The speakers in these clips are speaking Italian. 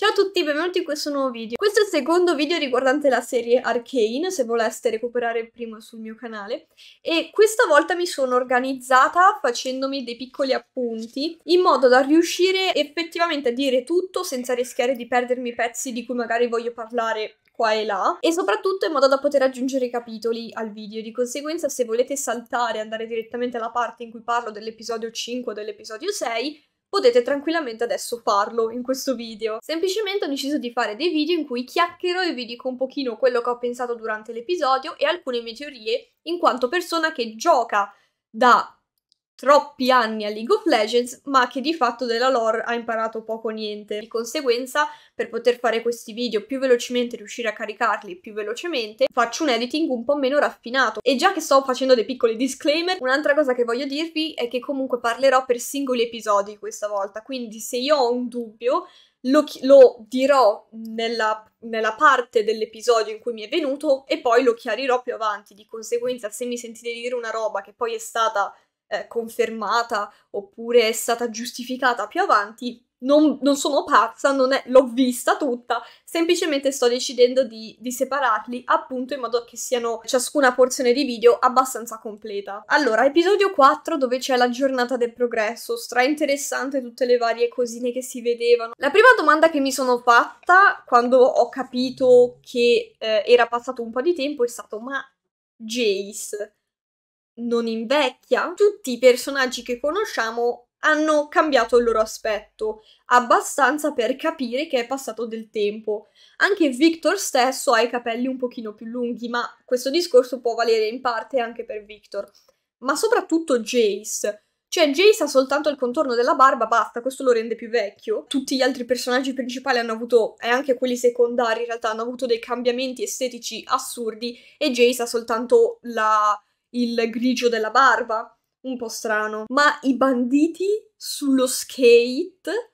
Ciao a tutti, benvenuti in questo nuovo video. Questo è il secondo video riguardante la serie Arcane, se voleste recuperare il primo sul mio canale, e questa volta mi sono organizzata facendomi dei piccoli appunti, in modo da riuscire effettivamente a dire tutto senza rischiare di perdermi pezzi di cui magari voglio parlare qua e là e soprattutto in modo da poter aggiungere i capitoli al video. Di conseguenza se volete saltare e andare direttamente alla parte in cui parlo dell'episodio 5 o dell'episodio 6 potete tranquillamente adesso farlo in questo video. Semplicemente ho deciso di fare dei video in cui chiacchiero e vi dico un pochino quello che ho pensato durante l'episodio e alcune mie teorie in quanto persona che gioca da troppi anni a League of Legends, ma che di fatto della lore ha imparato poco o niente. Di conseguenza, per poter fare questi video più velocemente, riuscire a caricarli più velocemente, faccio un editing un po' meno raffinato. E già che sto facendo dei piccoli disclaimer, un'altra cosa che voglio dirvi è che comunque parlerò per singoli episodi questa volta, quindi se io ho un dubbio, lo, lo, dirò nella, nella parte dell'episodio in cui mi è venuto e poi lo chiarirò più avanti. Di conseguenza, se mi sentite dire una roba che poi è stata eh, confermata oppure è stata giustificata più avanti, non, non sono pazza, non è, l'ho vista tutta, semplicemente sto decidendo di, di, separarli appunto in modo che siano ciascuna porzione di video abbastanza completa. Allora, episodio 4 dove c'è la giornata del progresso, stra interessante tutte le varie cosine che si vedevano. La prima domanda che mi sono fatta quando ho capito che eh, era passato un po' di tempo è stato ma Jace non invecchia, tutti i personaggi che conosciamo hanno cambiato il loro aspetto, abbastanza per capire che è passato del tempo. Anche Victor stesso ha i capelli un pochino più lunghi, ma questo discorso può valere in parte anche per Victor. Ma soprattutto Jace. Cioè Jace ha soltanto il contorno della barba, basta, questo lo rende più vecchio. Tutti gli altri personaggi principali hanno avuto, e anche quelli secondari in realtà, hanno avuto dei cambiamenti estetici assurdi e Jace ha soltanto la il grigio della barba, un po' strano. Ma i banditi sullo skate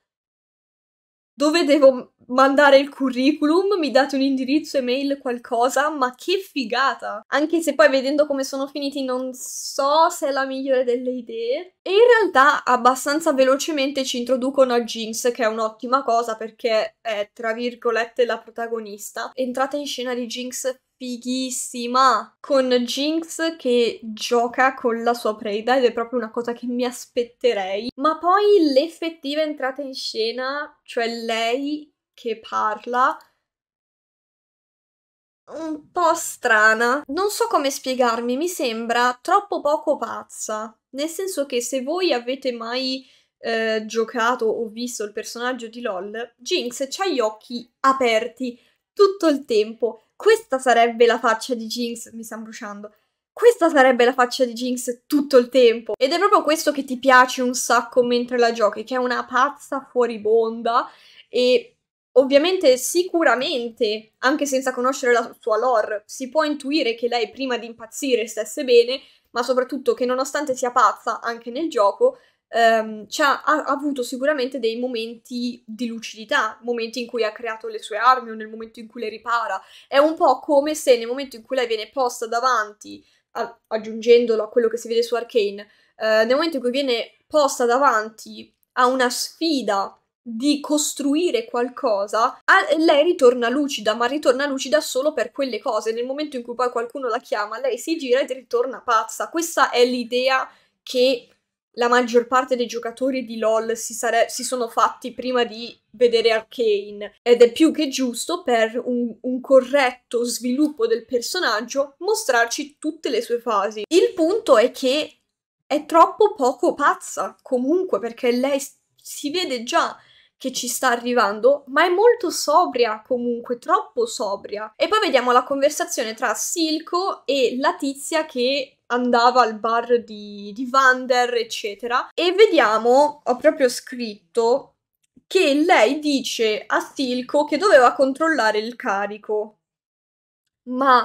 dove devo mandare il curriculum, mi date un indirizzo email, qualcosa, ma che figata! Anche se poi vedendo come sono finiti non so se è la migliore delle idee. E in realtà abbastanza velocemente ci introducono a Jinx, che è un'ottima cosa perché è tra virgolette la protagonista. Entrata in scena di Jinx fighissima con Jinx che gioca con la sua preda ed è proprio una cosa che mi aspetterei. Ma poi l'effettiva entrata in scena, cioè lei che parla, un po' strana. Non so come spiegarmi, mi sembra troppo poco pazza. Nel senso che se voi avete mai eh, giocato o visto il personaggio di LOL, Jinx ha gli occhi aperti tutto il tempo. Questa sarebbe la faccia di Jinx, mi sta bruciando. Questa sarebbe la faccia di Jinx tutto il tempo. Ed è proprio questo che ti piace un sacco mentre la giochi, che è una pazza fuoribonda e ovviamente sicuramente, anche senza conoscere la sua lore, si può intuire che lei prima di impazzire stesse bene, ma soprattutto che nonostante sia pazza anche nel gioco, ehm, ha, ha, avuto sicuramente dei momenti di lucidità, momenti in cui ha creato le sue armi o nel momento in cui le ripara. È un po' come se nel momento in cui lei viene posta davanti, a, aggiungendolo a quello che si vede su Arcane, eh, nel momento in cui viene posta davanti a una sfida di costruire qualcosa, lei ritorna lucida, ma ritorna lucida solo per quelle cose. Nel momento in cui poi qualcuno la chiama, lei si gira e ritorna pazza. Questa è l'idea che la maggior parte dei giocatori di LOL si, sare- si sono fatti prima di vedere Arkane ed è più che giusto per un, un, corretto sviluppo del personaggio mostrarci tutte le sue fasi. Il punto è che è troppo poco pazza comunque perché lei si vede già che ci sta arrivando, ma è molto sobria comunque, troppo sobria. E poi vediamo la conversazione tra Silco e la tizia che andava al bar di, di Vander, eccetera. E vediamo, ho proprio scritto, che lei dice a Silco che doveva controllare il carico. Ma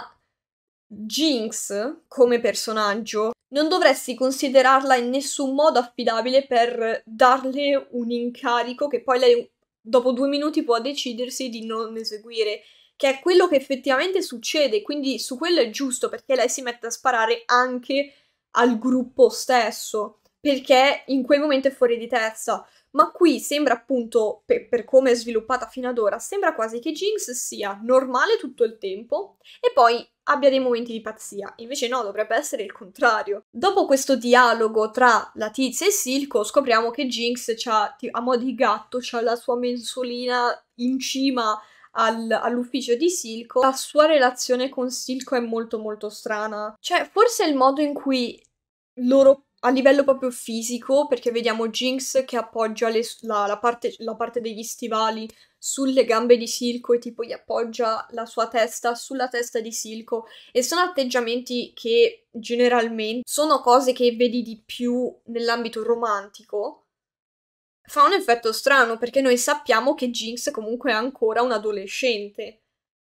Jinx, come personaggio, non dovresti considerarla in nessun modo affidabile per darle un incarico che poi lei dopo due minuti può decidersi di non eseguire che è quello che effettivamente succede, quindi su quello è giusto perché lei si mette a sparare anche al gruppo stesso, perché in quel momento è fuori di testa. Ma qui sembra appunto, per, per, come è sviluppata fino ad ora, sembra quasi che Jinx sia normale tutto il tempo e poi abbia dei momenti di pazzia. Invece no, dovrebbe essere il contrario. Dopo questo dialogo tra la e Silco, scopriamo che Jinx ha, a mo' di gatto, ha la sua mensolina in cima al, all'ufficio di Silco, la sua relazione con Silco è molto molto strana. Cioè, forse il modo in cui loro a livello proprio fisico, perché vediamo Jinx che appoggia le, la, la, parte, la, parte, degli stivali sulle gambe di Silco e tipo gli appoggia la sua testa sulla testa di Silco e sono atteggiamenti che generalmente sono cose che vedi di più nell'ambito romantico, fa un effetto strano perché noi sappiamo che Jinx comunque è ancora un adolescente,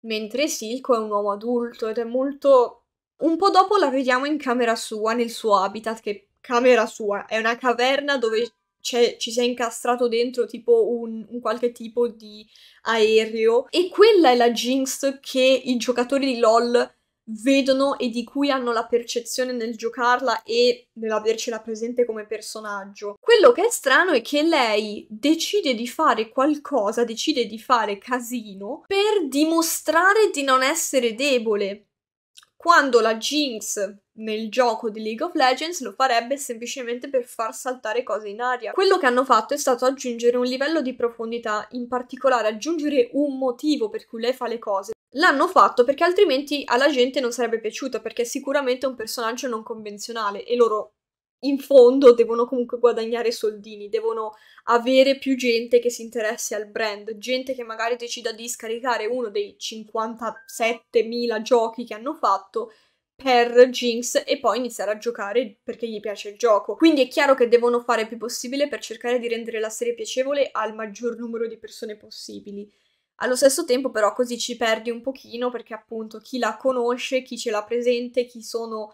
mentre Silco è un uomo adulto ed è molto... Un po' dopo la vediamo in camera sua, nel suo habitat, che camera sua è una caverna dove ci si è incastrato dentro tipo un, un, qualche tipo di aereo e quella è la Jinx che i giocatori di LOL vedono e di cui hanno la percezione nel giocarla e nell'avercela presente come personaggio. Quello che è strano è che lei decide di fare qualcosa, decide di fare casino per dimostrare di non essere debole. Quando la Jinx nel gioco di League of Legends lo farebbe semplicemente per far saltare cose in aria. Quello che hanno fatto è stato aggiungere un livello di profondità, in particolare aggiungere un motivo per cui lei fa le cose. L'hanno fatto perché altrimenti alla gente non sarebbe piaciuta, perché è sicuramente è un personaggio non convenzionale e loro in fondo devono comunque guadagnare soldini, devono avere più gente che si interessi al brand, gente che magari decida di scaricare uno dei 57.000 giochi che hanno fatto per Jinx e poi iniziare a giocare perché gli piace il gioco. Quindi è chiaro che devono fare il più possibile per cercare di rendere la serie piacevole al maggior numero di persone possibili. Allo stesso tempo però così ci perdi un pochino perché appunto chi la conosce, chi ce l'ha presente, chi sono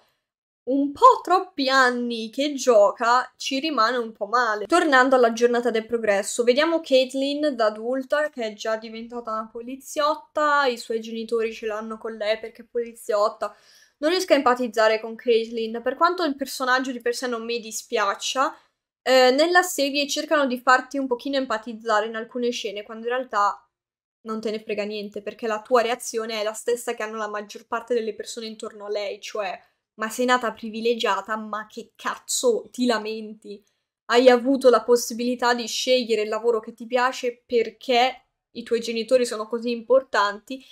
un po' troppi anni che gioca ci rimane un po' male. Tornando alla giornata del progresso, vediamo Caitlyn da adulta che è già diventata una poliziotta, i suoi genitori ce l'hanno con lei perché è poliziotta, non riesco a empatizzare con Caitlyn, per quanto il personaggio di per sé non mi dispiaccia, eh, nella serie cercano di farti un pochino empatizzare in alcune scene, quando in realtà non te ne frega niente, perché la tua reazione è la stessa che hanno la maggior parte delle persone intorno a lei, cioè ma sei nata privilegiata, ma che cazzo ti lamenti? Hai avuto la possibilità di scegliere il lavoro che ti piace perché i tuoi genitori sono così importanti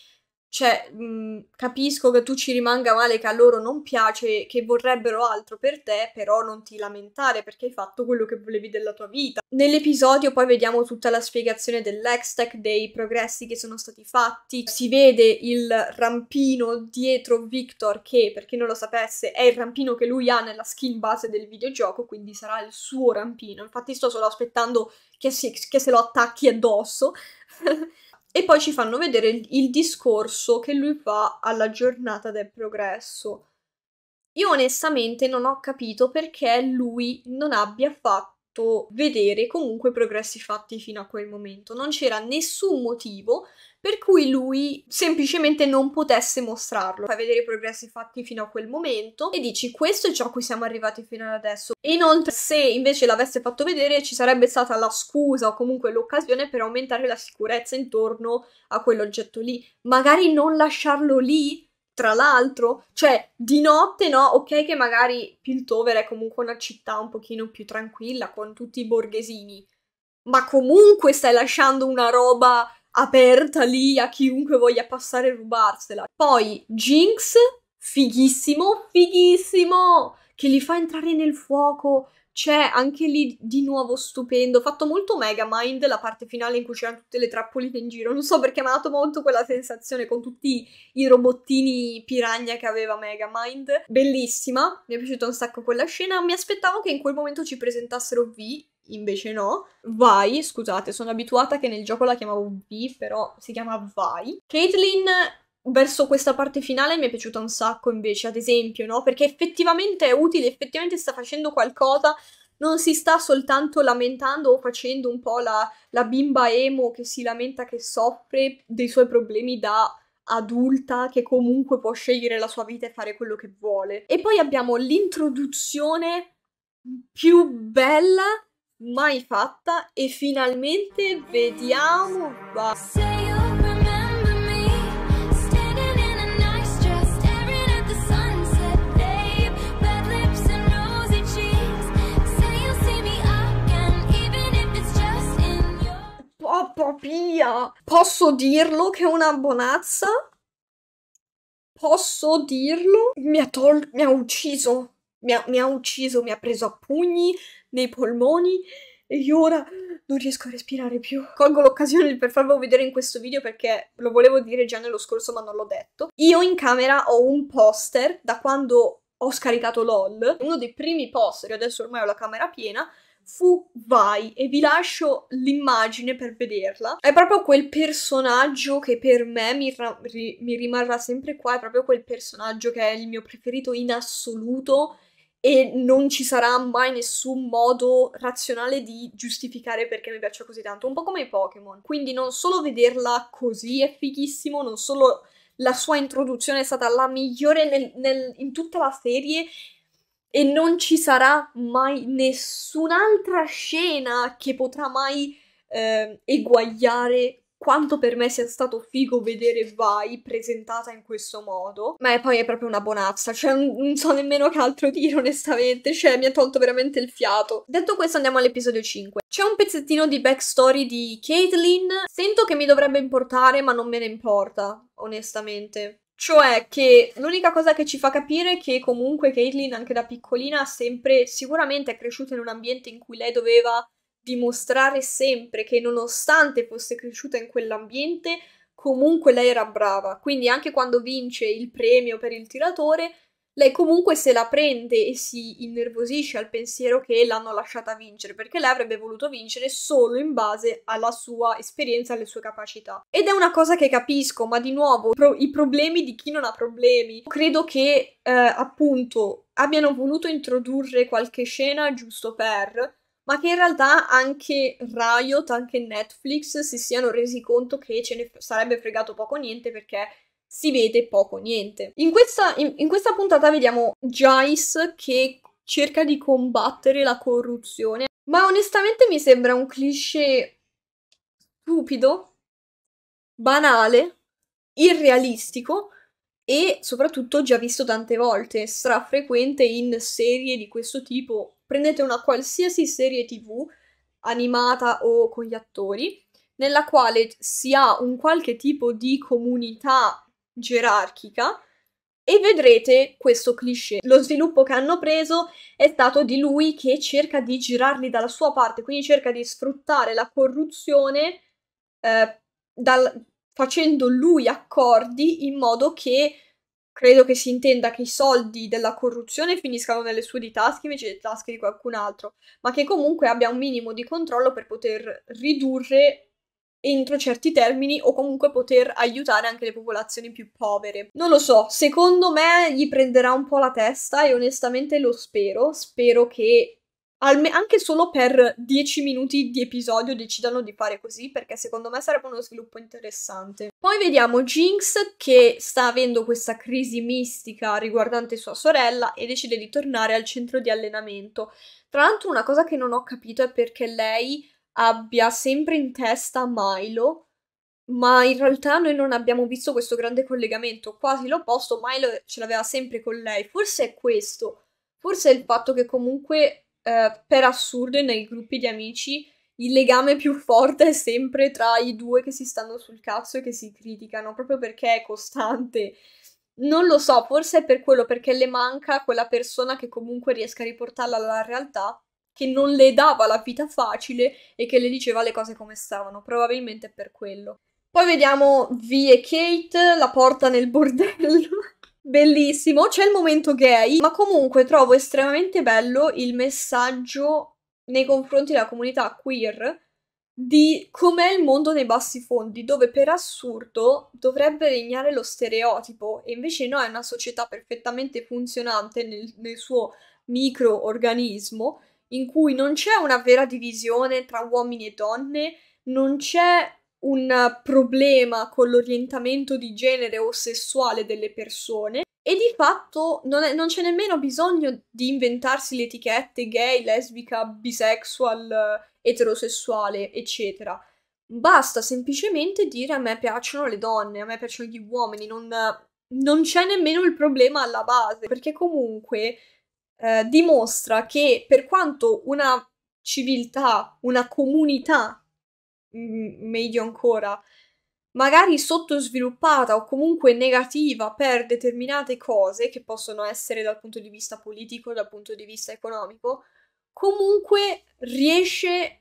cioè, mh, mhmm, capisco che tu ci rimanga male, che a loro non piace, che vorrebbero altro per te, però non ti lamentare perché hai fatto quello che volevi della tua vita. Nell'episodio poi vediamo tutta la spiegazione dell'Hextech, dei progressi che sono stati fatti. Si vede il rampino dietro Victor che, per chi non lo sapesse, è il rampino che lui ha nella skin base del videogioco, quindi sarà il suo rampino. Infatti sto solo aspettando che, si, che se lo attacchi addosso. E poi ci fanno vedere il, il discorso che lui fa alla giornata del progresso. Io onestamente non ho capito perché lui non abbia fatto fatto vedere comunque i progressi fatti fino a quel momento. Non c'era nessun motivo per cui lui semplicemente non potesse mostrarlo. Fai vedere i progressi fatti fino a quel momento e dici questo è ciò a cui siamo arrivati fino ad adesso. E inoltre se invece l'avesse fatto vedere ci sarebbe stata la scusa o comunque l'occasione per aumentare la sicurezza intorno a quell'oggetto lì. Magari non lasciarlo lì tra l'altro, cioè di notte no, ok che magari Piltover è comunque una città un pochino più tranquilla con tutti i borghesini, ma comunque stai lasciando una roba aperta lì a chiunque voglia passare e rubarsela. Poi Jinx, fighissimo, fighissimo! che li fa entrare nel fuoco. C'è anche lì di nuovo stupendo, fatto molto Megamind la parte finale in cui c'erano tutte le trappoline in giro. Non so perché mi ha dato molto quella sensazione con tutti i robottini piragna che aveva Megamind. Bellissima, mi è piaciuta un sacco quella scena. Mi aspettavo che in quel momento ci presentassero V, invece no. Vai, scusate, sono abituata che nel gioco la chiamavo V, però si chiama Vai. Caitlyn verso questa parte finale mi è piaciuta un sacco invece, ad esempio, no? Perché effettivamente è utile, effettivamente sta facendo qualcosa, non si sta soltanto lamentando o facendo un po' la, la bimba emo che si lamenta che soffre dei suoi problemi da adulta che comunque può scegliere la sua vita e fare quello che vuole. E poi abbiamo l'introduzione più bella mai fatta e finalmente vediamo... Va- Papia! Posso dirlo che è una bonazza? Posso dirlo? Mi ha, tol- mi ha ucciso. Mi ha, mi ha ucciso, mi ha preso a pugni nei polmoni e io ora non riesco a respirare più. Colgo l'occasione per farvelo vedere in questo video perché lo volevo dire già nello scorso ma non l'ho detto. Io in camera ho un poster da quando ho scaricato LOL, uno dei primi poster, adesso ormai ho la camera piena, fu Vai e vi lascio l'immagine per vederla. È proprio quel personaggio che per me mi, ra- ri- mi rimarrà sempre qua, è proprio quel personaggio che è il mio preferito in assoluto e non ci sarà mai nessun modo razionale di giustificare perché mi piace così tanto, un po' come i Pokémon. Quindi non solo vederla così è fighissimo, non solo la sua introduzione è stata la migliore nel, nel, in tutta la serie, e non ci sarà mai nessun'altra scena che potrà mai eh, eguagliare quanto per me sia stato figo vedere Vai presentata in questo modo, ma è poi è proprio una bonazza, cioè non so nemmeno che altro dire onestamente, cioè mi ha tolto veramente il fiato. Detto questo andiamo all'episodio 5. C'è un pezzettino di backstory di Caitlyn, sento che mi dovrebbe importare ma non me ne importa, onestamente. Cioè che l'unica cosa che ci fa capire è che comunque Caitlyn anche da piccolina ha sempre sicuramente è cresciuta in un ambiente in cui lei doveva dimostrare sempre che nonostante fosse cresciuta in quell'ambiente comunque lei era brava. Quindi anche quando vince il premio per il tiratore lei comunque se la prende e si innervosisce al pensiero che l'hanno lasciata vincere, perché lei avrebbe voluto vincere solo in base alla sua esperienza, alle sue capacità. Ed è una cosa che capisco, ma di nuovo, pro- i problemi di chi non ha problemi. Credo che, eh, appunto, abbiano voluto introdurre qualche scena giusto per, ma che in realtà anche Riot, anche Netflix si siano resi conto che ce ne sarebbe fregato poco niente perché si vede poco niente. In questa, in, in questa puntata vediamo Jice che cerca di combattere la corruzione, ma onestamente mi sembra un cliché stupido, banale, irrealistico e soprattutto già visto tante volte, strafrequente in serie di questo tipo. Prendete una qualsiasi serie tv, animata o con gli attori, nella quale si ha un qualche tipo di comunità gerarchica e vedrete questo cliché. Lo sviluppo che hanno preso è stato di lui che cerca di girarli dalla sua parte, quindi cerca di sfruttare la corruzione eh, dal, facendo lui accordi in modo che credo che si intenda che i soldi della corruzione finiscano nelle sue di tasche invece delle tasche di qualcun altro, ma che comunque abbia un minimo di controllo per poter ridurre entro certi termini o comunque poter aiutare anche le popolazioni più povere. Non lo so, secondo me gli prenderà un po' la testa e onestamente lo spero, spero che alme- anche solo per 10 minuti di episodio decidano di fare così perché secondo me sarebbe uno sviluppo interessante. Poi vediamo Jinx che sta avendo questa crisi mistica riguardante sua sorella e decide di tornare al centro di allenamento. Tra l'altro una cosa che non ho capito è perché lei abbia sempre in testa Milo, ma in realtà noi non abbiamo visto questo grande collegamento, quasi l'opposto, Milo ce l'aveva sempre con lei. Forse è questo, forse è il fatto che comunque eh, per assurdo nei gruppi di amici il legame più forte è sempre tra i due che si stanno sul cazzo e che si criticano, proprio perché è costante. Non lo so, forse è per quello, perché le manca quella persona che comunque riesca a riportarla alla realtà che non le dava la vita facile e che le diceva le cose come stavano, probabilmente per quello. Poi vediamo V e Kate, la porta nel bordello. Bellissimo, c'è il momento gay, ma comunque trovo estremamente bello il messaggio nei confronti della comunità queer di com'è il mondo nei bassi fondi, dove per assurdo dovrebbe regnare lo stereotipo, e invece no, è una società perfettamente funzionante nel, nel suo microorganismo in cui non c'è una vera divisione tra uomini e donne, non c'è un problema con l'orientamento di genere o sessuale delle persone e di fatto non, è, non c'è nemmeno bisogno di inventarsi le etichette gay, lesbica, bisexual, eterosessuale, eccetera. Basta semplicemente dire a me piacciono le donne, a me piacciono gli uomini, non, non c'è nemmeno il problema alla base, perché comunque eh, dimostra che per quanto una civiltà, una comunità, m- meglio ancora, magari sottosviluppata o comunque negativa per determinate cose che possono essere dal punto di vista politico, dal punto di vista economico, comunque riesce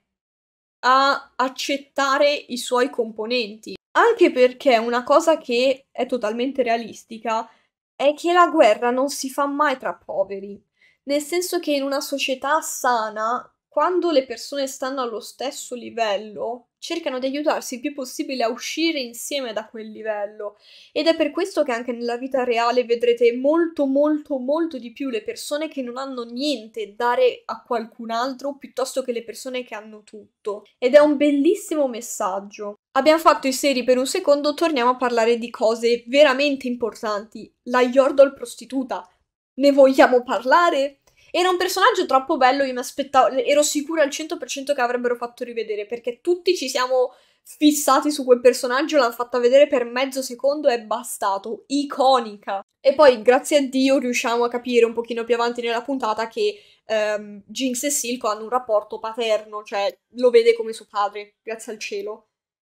a accettare i suoi componenti. Anche perché una cosa che è totalmente realistica è che la guerra non si fa mai tra poveri nel senso che in una società sana, quando le persone stanno allo stesso livello, cercano di aiutarsi il più possibile a uscire insieme da quel livello. Ed è per questo che anche nella vita reale vedrete molto, molto, molto di più le persone che non hanno niente dare a qualcun altro piuttosto che le persone che hanno tutto. Ed è un bellissimo messaggio. Abbiamo fatto i seri per un secondo, torniamo a parlare di cose veramente importanti. La Yordle prostituta ne vogliamo parlare? Era un personaggio troppo bello, io mi aspettavo, ero sicura al 100% che avrebbero fatto rivedere, perché tutti ci siamo fissati su quel personaggio, l'hanno fatta vedere per mezzo secondo e è bastato. Iconica. E poi, grazie a Dio, riusciamo a capire un pochino più avanti nella puntata che um, Jinx e Silco hanno un rapporto paterno, cioè lo vede come suo padre, grazie al cielo.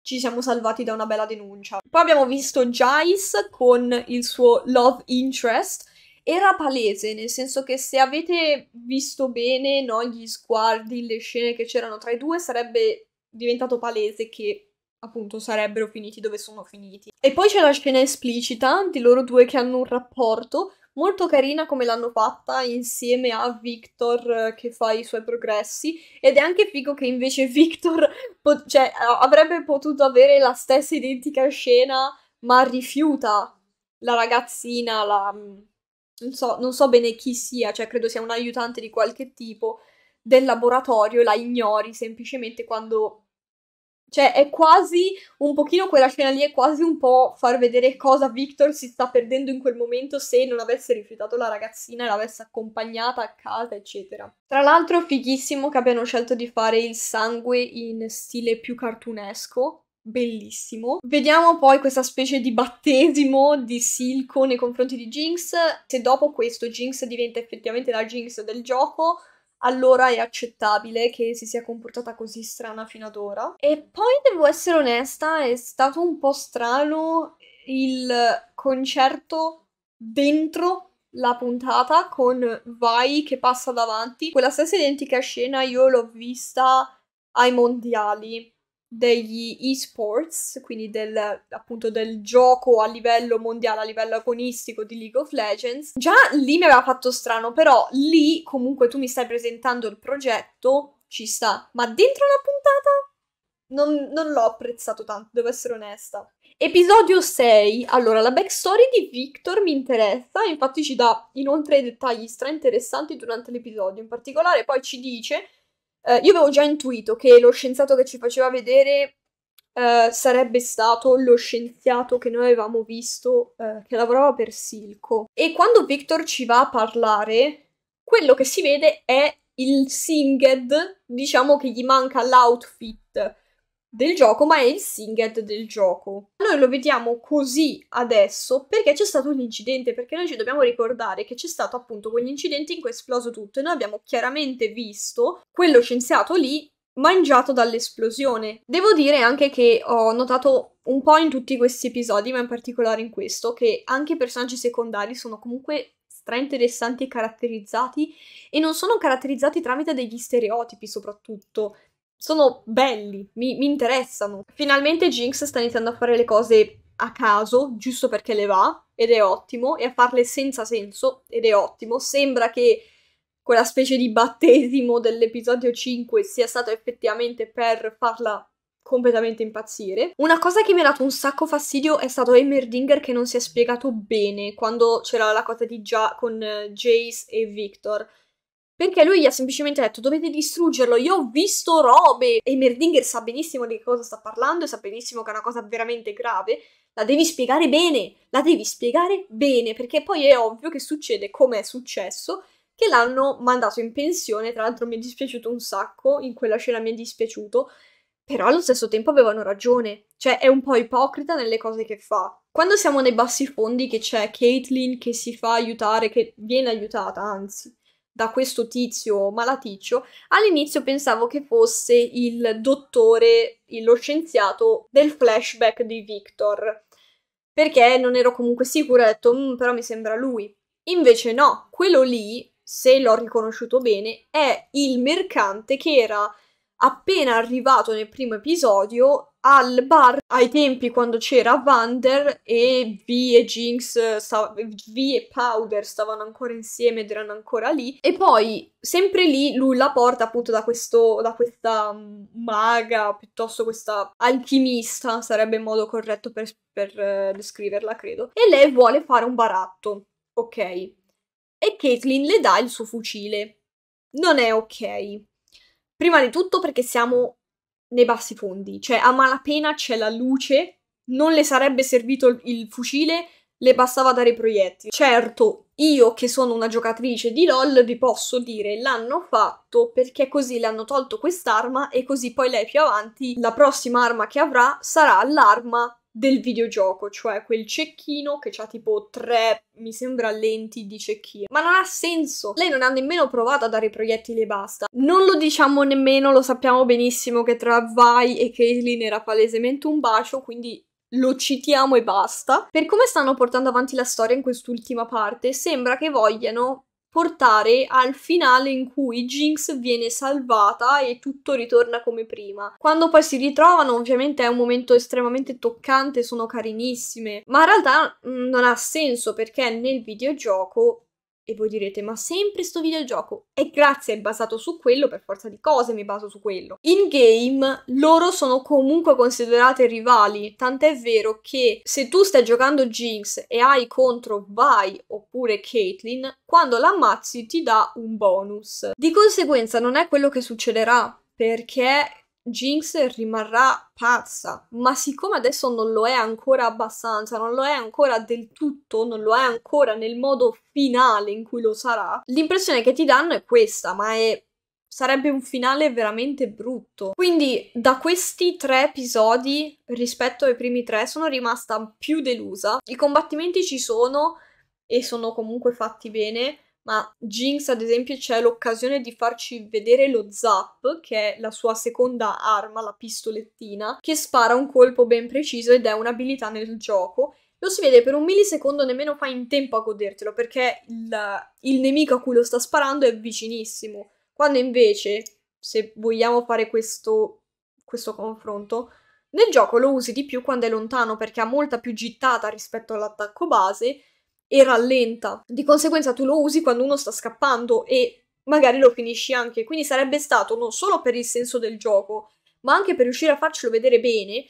Ci siamo salvati da una bella denuncia. Poi abbiamo visto Jice con il suo love interest, era palese, nel senso che se avete visto bene no, gli sguardi, le scene che c'erano tra i due, sarebbe diventato palese che appunto sarebbero finiti dove sono finiti. E poi c'è la scena esplicita di loro due che hanno un rapporto molto carina come l'hanno fatta insieme a Victor eh, che fa i suoi progressi ed è anche figo che invece Victor pot- cioè, avrebbe potuto avere la stessa identica scena ma rifiuta la ragazzina, la, mm, non so, non so bene chi sia, cioè credo sia un aiutante di qualche tipo del laboratorio, la ignori semplicemente quando cioè, è quasi un pochino quella scena lì, è quasi un po' far vedere cosa Victor si sta perdendo in quel momento se non avesse rifiutato la ragazzina e l'avesse accompagnata a casa, eccetera. Tra l'altro, fighissimo che abbiano scelto di fare il sangue in stile più cartunesco, bellissimo. Vediamo poi questa specie di battesimo di Silco nei confronti di Jinx. Se dopo questo Jinx diventa effettivamente la Jinx del gioco, allora è accettabile che si sia comportata così strana fino ad ora. E poi devo essere onesta, è stato un po' strano il concerto dentro la puntata con Vai che passa davanti. Quella stessa identica scena io l'ho vista ai mondiali degli esports, quindi del, appunto del gioco a livello mondiale, a livello agonistico di League of Legends. Già lì mi aveva fatto strano, però lì comunque tu mi stai presentando il progetto, ci sta, ma dentro la puntata non, non l'ho apprezzato tanto, devo essere onesta. Episodio 6. Allora, la backstory di Victor mi interessa, infatti ci dà inoltre dettagli stra interessanti durante l'episodio. In particolare poi ci dice Uh, io avevo già intuito che lo scienziato che ci faceva vedere uh, sarebbe stato lo scienziato che noi avevamo visto uh, che lavorava per Silco. E quando Victor ci va a parlare, quello che si vede è il singed, diciamo che gli manca l'outfit del gioco, ma è il Singed del gioco. Noi lo vediamo così adesso perché c'è stato un incidente, perché noi ci dobbiamo ricordare che c'è stato appunto quell'incidente in cui è esploso tutto e noi abbiamo chiaramente visto quello scienziato lì mangiato dall'esplosione. Devo dire anche che ho notato un po' in tutti questi episodi, ma in particolare in questo, che anche i personaggi secondari sono comunque stra-interessanti e caratterizzati e non sono caratterizzati tramite degli stereotipi soprattutto, sono belli, mi, mi interessano. Finalmente Jinx sta iniziando a fare le cose a caso, giusto perché le va, ed è ottimo, e a farle senza senso, ed è ottimo. Sembra che quella specie di battesimo dell'episodio 5 sia stato effettivamente per farla completamente impazzire. Una cosa che mi ha dato un sacco fastidio è stato Emerdinger che non si è spiegato bene quando c'era la cosa di già con eh, Jace e Victor. Perché lui gli ha semplicemente detto dovete distruggerlo, io ho visto robe! E Merdinger sa benissimo di che cosa sta parlando e sa benissimo che è una cosa veramente grave. La devi spiegare bene, la devi spiegare bene, perché poi è ovvio che succede come è successo, che l'hanno mandato in pensione, tra l'altro mi è dispiaciuto un sacco, in quella scena mi è dispiaciuto, però allo stesso tempo avevano ragione, cioè è un po' ipocrita nelle cose che fa. Quando siamo nei bassi fondi che c'è Caitlyn che si fa aiutare, che viene aiutata anzi, da questo tizio malaticcio, all'inizio pensavo che fosse il dottore, lo scienziato del flashback di Victor, perché non ero comunque sicura, ho detto, mm, però mi sembra lui. Invece no, quello lì, se l'ho riconosciuto bene, è il mercante che era appena arrivato nel primo episodio al bar ai tempi quando c'era Vander e V e Jinx, stav- V e Powder stavano ancora insieme ed erano ancora lì e poi sempre lì lui la porta appunto da, questo, da questa mm, maga piuttosto questa alchimista sarebbe il modo corretto per, per eh, descriverla credo e lei vuole fare un baratto ok e Caitlyn le dà il suo fucile non è ok Prima di tutto perché siamo nei bassi fondi, cioè a malapena c'è la luce, non le sarebbe servito il, il fucile, le bastava dare i proiettili. Certo, io che sono una giocatrice di LOL vi posso dire l'hanno fatto perché così le hanno tolto quest'arma e così poi lei più avanti la prossima arma che avrà sarà l'arma del videogioco, cioè quel cecchino che ha tipo tre, mi sembra, lenti di cecchino. Ma non ha senso! Lei non ha nemmeno provato a dare i proiettili e basta. Non lo diciamo nemmeno, lo sappiamo benissimo che tra Vai e Caitlyn era palesemente un bacio, quindi lo citiamo e basta. Per come stanno portando avanti la storia in quest'ultima parte, sembra che vogliano portare al finale in cui Jinx viene salvata e tutto ritorna come prima. Quando poi si ritrovano, ovviamente è un momento estremamente toccante, sono carinissime, ma in realtà mh, mm, non ha senso perché nel videogioco e voi direte, ma sempre sto videogioco? E grazie, è basato su quello, per forza di cose mi baso su quello. In game loro sono comunque considerate rivali, tant'è vero che se tu stai giocando Jinx e hai contro Vi oppure Caitlyn, quando l'ammazzi ti dà un bonus. Di conseguenza non è quello che succederà, perché Jinx rimarrà pazza, ma siccome adesso non lo è ancora abbastanza, non lo è ancora del tutto, non lo è ancora nel modo finale in cui lo sarà, l'impressione che ti danno è questa, ma è sarebbe un finale veramente brutto. Quindi da questi tre episodi rispetto ai primi tre sono rimasta più delusa. I combattimenti ci sono e sono comunque fatti bene, ma Jinx ad esempio c'è l'occasione di farci vedere lo zap, che è la sua seconda arma, la pistolettina, che spara un colpo ben preciso ed è un'abilità nel gioco lo si vede per un millisecondo nemmeno fai in tempo a godertelo perché il, il, nemico a cui lo sta sparando è vicinissimo. Quando invece, se vogliamo fare questo, questo confronto, nel gioco lo usi di più quando è lontano perché ha molta più gittata rispetto all'attacco base e rallenta. Di conseguenza tu lo usi quando uno sta scappando e magari lo finisci anche. Quindi sarebbe stato non solo per il senso del gioco, ma anche per riuscire a farcelo vedere bene,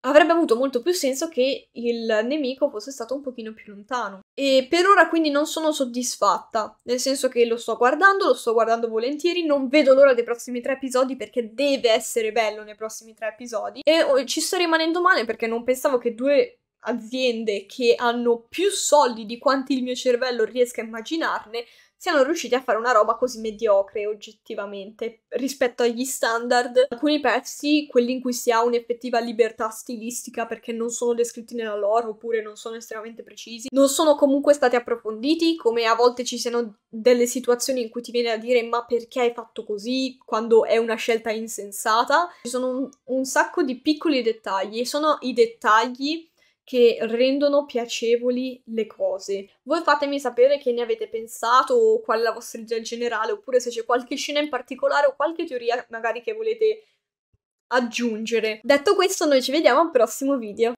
avrebbe avuto molto più senso che il nemico fosse stato un pochino più lontano. E per ora quindi non sono soddisfatta, nel senso che lo sto guardando, lo sto guardando volentieri, non vedo l'ora dei prossimi tre episodi perché deve essere bello nei prossimi tre episodi e oh, ci sto rimanendo male perché non pensavo che due aziende che hanno più soldi di quanti il mio cervello riesca a immaginarne siano riusciti a fare una roba così mediocre oggettivamente rispetto agli standard. Alcuni pezzi, quelli in cui si ha un'effettiva libertà stilistica perché non sono descritti nella lore oppure non sono estremamente precisi, non sono comunque stati approfonditi, come a volte ci siano delle situazioni in cui ti viene a dire ma perché hai fatto così quando è una scelta insensata. Ci sono un, un sacco di piccoli dettagli e sono i dettagli che rendono piacevoli le cose. Voi fatemi sapere che ne avete pensato o qual è la vostra idea generale, oppure se c'è qualche scena in particolare o qualche teoria magari che volete aggiungere. Detto questo, noi ci vediamo al prossimo video.